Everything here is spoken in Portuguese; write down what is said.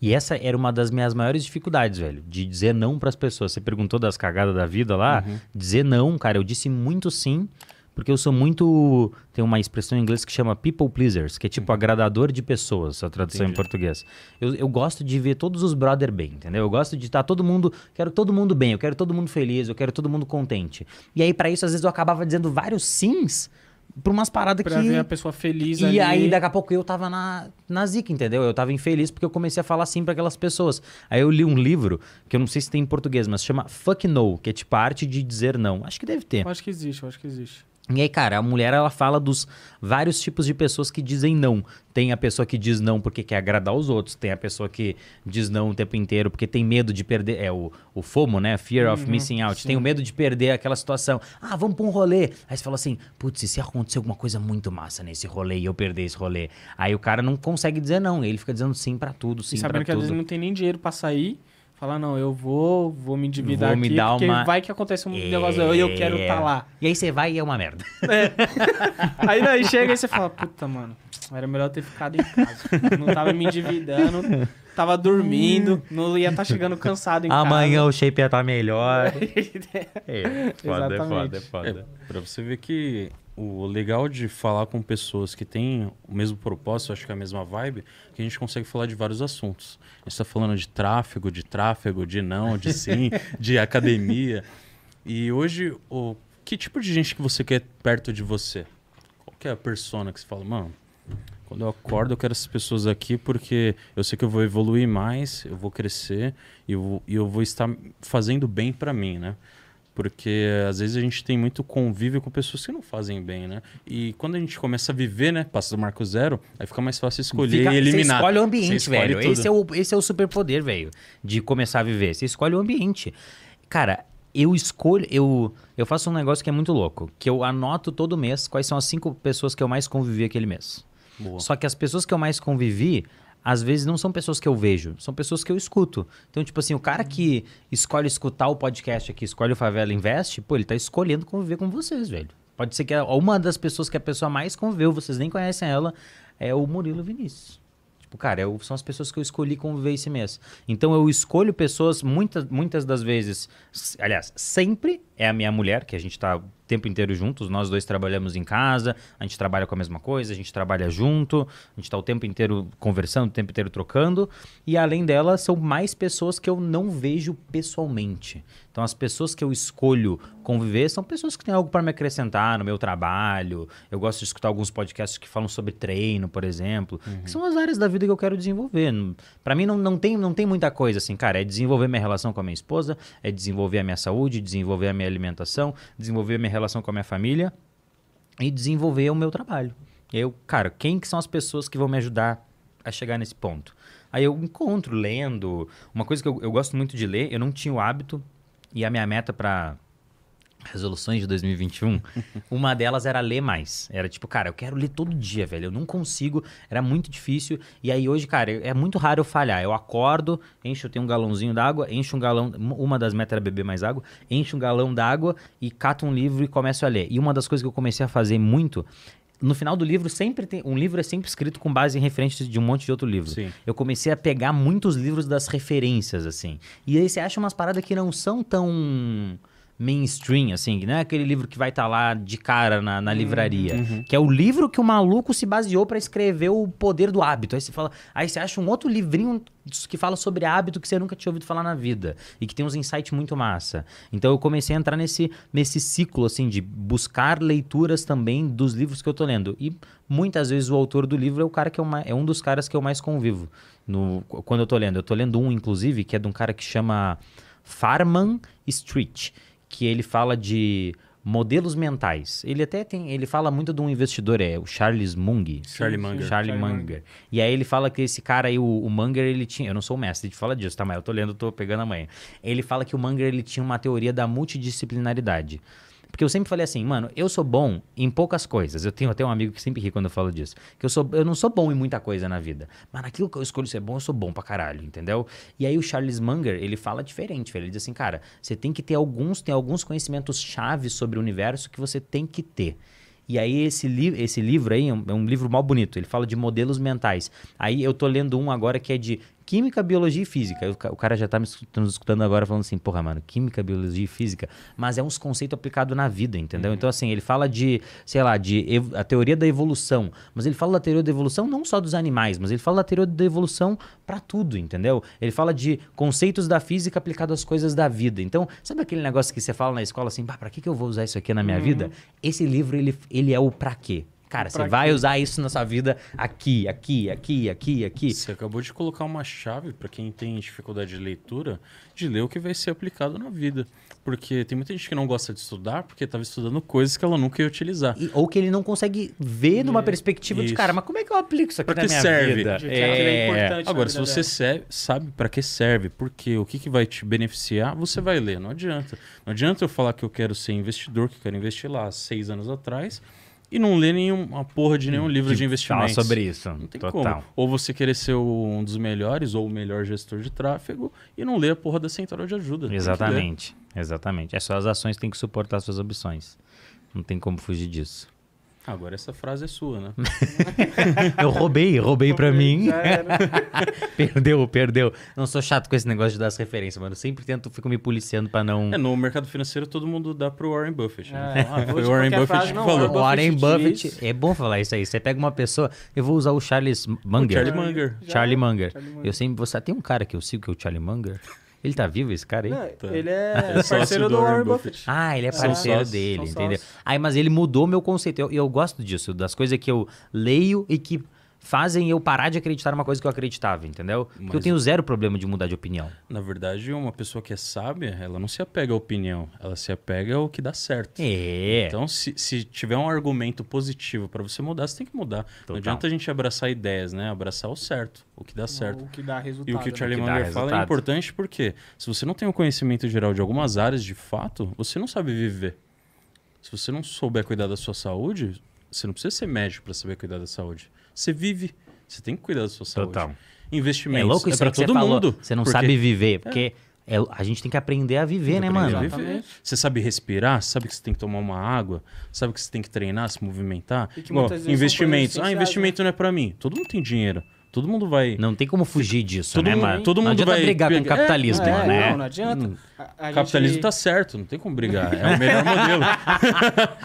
E essa era uma das minhas maiores dificuldades, velho, de dizer não para as pessoas. Você perguntou das cagadas da vida lá, uhum. dizer não, cara, eu disse muito sim, porque eu sou muito, tem uma expressão em inglês que chama people pleasers, que é tipo uhum. agradador de pessoas, a tradução Entendi. em português. Eu, eu gosto de ver todos os brother bem, entendeu? Eu gosto de estar tá todo mundo, quero todo mundo bem, eu quero todo mundo feliz, eu quero todo mundo contente. E aí para isso às vezes eu acabava dizendo vários sims, pra umas paradas pra que. Pra ver a pessoa feliz e ali. E aí, daqui a pouco, eu tava na, na zica, entendeu? Eu tava infeliz porque eu comecei a falar assim para aquelas pessoas. Aí eu li um livro, que eu não sei se tem em português, mas chama Fuck No, que é tipo a arte de dizer não. Acho que deve ter. Eu acho que existe, acho que existe. E aí, cara, a mulher ela fala dos vários tipos de pessoas que dizem não. Tem a pessoa que diz não porque quer agradar os outros, tem a pessoa que diz não o tempo inteiro porque tem medo de perder. É o, o FOMO, né? Fear of uhum, missing out. Sim. Tem o medo de perder aquela situação. Ah, vamos pra um rolê. Aí você fala assim: putz, se acontecer alguma coisa muito massa nesse rolê e eu perder esse rolê? Aí o cara não consegue dizer não, ele fica dizendo sim para tudo, sim pra tudo. sabendo que às vezes não tem nem dinheiro pra sair. Falar, não, eu vou, vou me endividar vou me aqui, dar porque uma... vai que acontece um é... negócio e eu quero estar tá é. lá. E aí você vai e é uma merda. É. aí daí chega e você fala, puta, mano, era melhor eu ter ficado em casa. Não tava me endividando, tava dormindo, não ia estar tá chegando cansado em Amanhã casa. Amanhã o shape ia estar tá melhor. é, foda, Exatamente. é foda, é, é foda. É, pra você ver que o legal de falar com pessoas que têm o mesmo propósito, acho que é a mesma vibe, é que a gente consegue falar de vários assuntos. A gente está falando de tráfego, de tráfego, de não, de sim, de academia. E hoje, o, que tipo de gente que você quer perto de você? Qual que é a persona que você fala, mano, quando eu acordo eu quero essas pessoas aqui porque eu sei que eu vou evoluir mais, eu vou crescer e eu, e eu vou estar fazendo bem para mim, né? Porque às vezes a gente tem muito convívio com pessoas que não fazem bem, né? E quando a gente começa a viver, né? Passa do marco zero, aí fica mais fácil escolher fica, e eliminar. Você escolhe o ambiente, escolhe velho. Esse é o, esse é o superpoder, velho, de começar a viver. Você escolhe o ambiente. Cara, eu escolho, eu, eu faço um negócio que é muito louco, que eu anoto todo mês quais são as cinco pessoas que eu mais convivi aquele mês. Boa. Só que as pessoas que eu mais convivi, às vezes não são pessoas que eu vejo, são pessoas que eu escuto. Então, tipo assim, o cara que escolhe escutar o podcast aqui, escolhe o Favela Invest, pô, ele tá escolhendo conviver com vocês, velho. Pode ser que uma das pessoas que a pessoa mais conviveu, vocês nem conhecem ela, é o Murilo Vinícius. Tipo, cara, eu, é são as pessoas que eu escolhi conviver esse mês. Então eu escolho pessoas, muitas, muitas das vezes, aliás, sempre é a minha mulher, que a gente tá tempo inteiro juntos. Nós dois trabalhamos em casa, a gente trabalha com a mesma coisa, a gente trabalha junto, a gente está o tempo inteiro conversando, o tempo inteiro trocando. E além dela, são mais pessoas que eu não vejo pessoalmente. Então, as pessoas que eu escolho conviver são pessoas que têm algo para me acrescentar no meu trabalho. Eu gosto de escutar alguns podcasts que falam sobre treino, por exemplo, uhum. que são as áreas da vida que eu quero desenvolver. Para mim, não, não, tem, não tem muita coisa assim, cara. É desenvolver minha relação com a minha esposa, é desenvolver a minha saúde, desenvolver a minha alimentação, desenvolver minha relação com a minha família e desenvolver o meu trabalho. Eu, cara, quem que são as pessoas que vão me ajudar a chegar nesse ponto? Aí eu encontro lendo. Uma coisa que eu, eu gosto muito de ler, eu não tinha o hábito e a minha meta para resoluções de 2021, uma delas era ler mais. Era tipo, cara, eu quero ler todo dia, velho. Eu não consigo, era muito difícil. E aí hoje, cara, é muito raro eu falhar. Eu acordo, encho, eu tenho um galãozinho d'água, encho um galão, uma das metas era beber mais água, encho um galão d'água e cato um livro e começo a ler. E uma das coisas que eu comecei a fazer muito no final do livro sempre tem um livro é sempre escrito com base em referências de um monte de outro livro. Sim. Eu comecei a pegar muitos livros das referências assim. E aí você acha umas paradas que não são tão mainstream, assim, não é aquele livro que vai estar tá lá de cara na, na uhum, livraria. Uhum. Que é o livro que o maluco se baseou para escrever o poder do hábito. Aí você fala, aí você acha um outro livrinho que fala sobre hábito que você nunca tinha ouvido falar na vida e que tem uns insights muito massa. Então eu comecei a entrar nesse, nesse ciclo assim de buscar leituras também dos livros que eu tô lendo. E muitas vezes o autor do livro é o cara que eu, é um dos caras que eu mais convivo no, quando eu tô lendo. Eu tô lendo um inclusive que é de um cara que chama Farman Street que ele fala de modelos mentais. Ele até tem, ele fala muito de um investidor, é o Charles Mung. Charlie Munger. Charlie, Charlie Munger. E aí ele fala que esse cara aí, o, o, Munger, ele tinha, eu não sou o mestre de falar disso, tá, mas eu tô lendo, tô pegando amanhã. Ele fala que o Munger, ele tinha uma teoria da multidisciplinaridade. Porque eu sempre falei assim, mano, eu sou bom em poucas coisas. Eu tenho até um amigo que sempre ri quando eu falo disso. Que eu, sou, eu não sou bom em muita coisa na vida. Mas naquilo que eu escolho ser bom, eu sou bom pra caralho, entendeu? E aí o Charles Munger, ele fala diferente, velho. Ele diz assim, cara, você tem que ter alguns, tem alguns conhecimentos chave sobre o universo que você tem que ter. E aí esse, li esse livro aí é um, é um livro mal bonito. Ele fala de modelos mentais. Aí eu tô lendo um agora que é de química, biologia e física. o cara já tá me escutando, tá nos escutando agora falando assim, porra, mano, química, biologia e física, mas é uns conceitos aplicados na vida, entendeu? Uhum. Então, assim, ele fala de, sei lá, de a teoria da evolução, mas ele fala da teoria da evolução não só dos animais, mas ele fala da teoria da evolução para tudo, entendeu? Ele fala de conceitos da física aplicados às coisas da vida. Então, sabe aquele negócio que você fala na escola assim, pá, pra que, que eu vou usar isso aqui na minha uhum. vida? Esse livro, ele, ele é o pra quê? Cara, você vai usar isso na sua vida aqui, aqui, aqui, aqui, aqui. Você acabou de colocar uma chave para quem tem dificuldade de leitura, de ler o que vai ser aplicado na vida. Porque tem muita gente que não gosta de estudar porque estava estudando coisas que ela nunca ia utilizar. E, ou que ele não consegue ver numa é, hum, perspectiva isso. de, cara, mas como é que eu aplico isso aqui pra na minha serve? vida? É que é... é Agora, se você serve, sabe para que serve, porque o que, que vai te beneficiar, você vai ler. Não adianta. Não adianta eu falar que eu quero ser investidor, que eu quero investir lá seis anos atrás e não lê nenhuma porra de nenhum livro que de investimento. Fala sobre isso. Não tem Total. como. Ou você querer ser um dos melhores ou o melhor gestor de tráfego e não lê a porra da central de ajuda. Exatamente. Exatamente. É só as ações têm que suportar suas opções. Não tem como fugir disso. Agora essa frase é sua, né? eu roubei, roubei para mim. perdeu, perdeu. Não sou chato com esse negócio de dar as referências, mano. Eu sempre tento, fico me policiando para não. É, no mercado financeiro todo mundo dá pro Warren Buffett. Né? É. Ah, foi o Warren Buffett frase, que não, falou. É. Warren Buffett. Diz... É bom falar isso aí. Você pega uma pessoa. Eu vou usar o Charles Munger. O Charlie Munger. Charlie Munger. Charlie Munger. Eu sempre. Você tem um cara que eu sigo que é o Charlie Munger. Ele tá vivo, esse cara aí? Não, tá. Ele é, é parceiro do, do Warren Buffett. Buffett. Ah, ele é, é. parceiro dele, entendeu? Aí, mas ele mudou meu conceito. Eu, eu gosto disso, das coisas que eu leio e que fazem eu parar de acreditar numa coisa que eu acreditava, entendeu? Porque eu tenho zero problema de mudar de opinião. Na verdade, uma pessoa que é sábia, ela não se apega à opinião, ela se apega ao que dá certo. É. Então, se, se tiver um argumento positivo para você mudar, você tem que mudar. Total. Não adianta a gente abraçar ideias, né? Abraçar o certo, o que dá certo. O que dá resultado. E o que o né? Charlie né? Munger fala é importante porque se você não tem o um conhecimento geral de algumas áreas de fato, você não sabe viver. Se você não souber cuidar da sua saúde, você não precisa ser médico para saber cuidar da saúde. Você vive, você tem que cuidar da sua saúde. Total. Investimentos. É louco isso é todo você mundo. Falou. Você não porque... sabe viver, é. porque é. É, a gente tem que aprender a viver, né, mano? A viver. Você sabe respirar, sabe que você tem que tomar uma água, sabe que você tem que treinar, se movimentar. Bom, investimentos. Ah, investimento não é para mim. Todo mundo tem dinheiro. Todo mundo vai. Não tem como fugir disso, todo né, mundo, mano? Todo mundo não adianta vai brigar com o capitalismo, é, é, né? Não, não adianta. Hum. A, a capitalismo gente... tá certo, não tem como brigar. É o melhor modelo.